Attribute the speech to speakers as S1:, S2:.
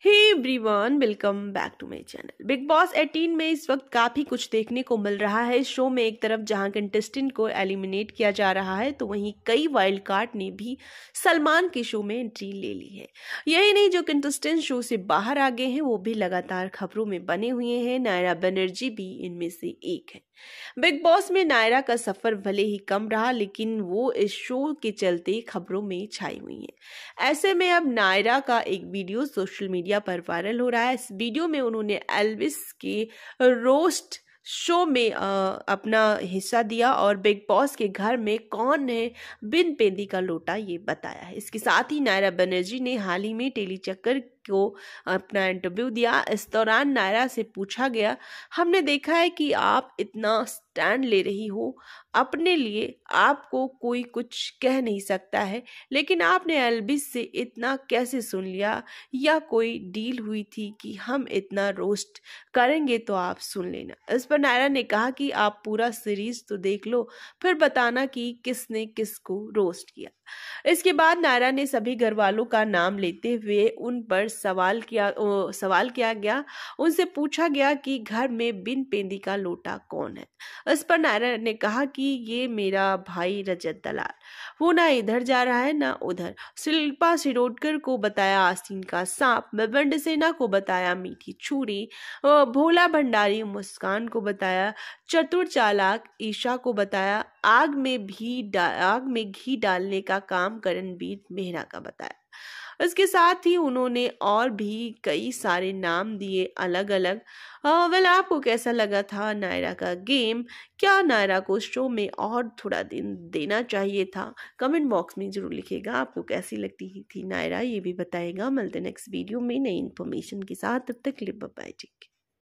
S1: He everyone welcome back to my channel Bigg Boss 18 में इस वक्त काफ़ी कुछ देखने को मिल रहा है शो में एक तरफ जहां कंटेस्टेंट को एलिमिनेट किया जा रहा है तो वहीं कई वाइल्ड कार्ड ने भी सलमान के शो में एंट्री ले ली है यही नहीं जो कंटेस्टेंट शो से बाहर आ गए हैं वो भी लगातार खबरों में बने हुए हैं नायरा बनर्जी भी इनमें से एक है बिग बॉस में नायरा का सफर भले ही कम रहा लेकिन वो इस शो के चलते खबरों में छाई हुई है ऐसे में अब नायरा का एक वीडियो सोशल मीडिया पर पर वायरल हो रहा है इस वीडियो में उन्होंने एल्विस के रोस्ट शो में अपना हिस्सा दिया और बिग बॉस के घर में कौन है बिन पेंदी का लोटा ये बताया है इसके साथ ही नायरा बनर्जी ने हाल ही में टेली चक्कर को अपना इंटरव्यू दिया इस दौरान नायरा से पूछा गया हमने देखा है कि आप इतना स्टैंड ले रही हो अपने लिए आपको कोई कुछ कह नहीं सकता है लेकिन आपने एलबिस से इतना कैसे सुन लिया या कोई डील हुई थी कि हम इतना रोस्ट करेंगे तो आप सुन लेना इस पर नायरा ने कहा कि आप पूरा सीरीज तो देख लो फिर बताना कि किसने किसको रोस्ट किया इसके बाद नायरा ने सभी घर वालों का नाम लेते हुए उन पर सवाल किया ओ, सवाल किया गया उनसे पूछा गया कि घर में बिन पेंदी का लोटा कौन है इस पर नारायण ने कहा कि ये मेरा भाई रजत दलाल वो ना इधर जा रहा है ना उधर शिल्पा सिरोडकर को बताया आस्तीन का सांप मबंड सेना को बताया मीठी छुरी भोला भंडारी मुस्कान को बताया चतुर चालाक ईशा को बताया आग में भी आग में घी डालने का काम करणबीर मेहरा का बताया उसके साथ ही उन्होंने और भी कई सारे नाम दिए अलग अलग वेल आपको कैसा लगा था नायरा का गेम क्या नायरा को शो में और थोड़ा दिन देना चाहिए था कमेंट बॉक्स में ज़रूर लिखेगा आपको कैसी लगती थी नायरा ये भी बताएगा मिलते नेक्स्ट वीडियो में नई इन्फॉर्मेशन के साथ तब तक लिप बाय टेक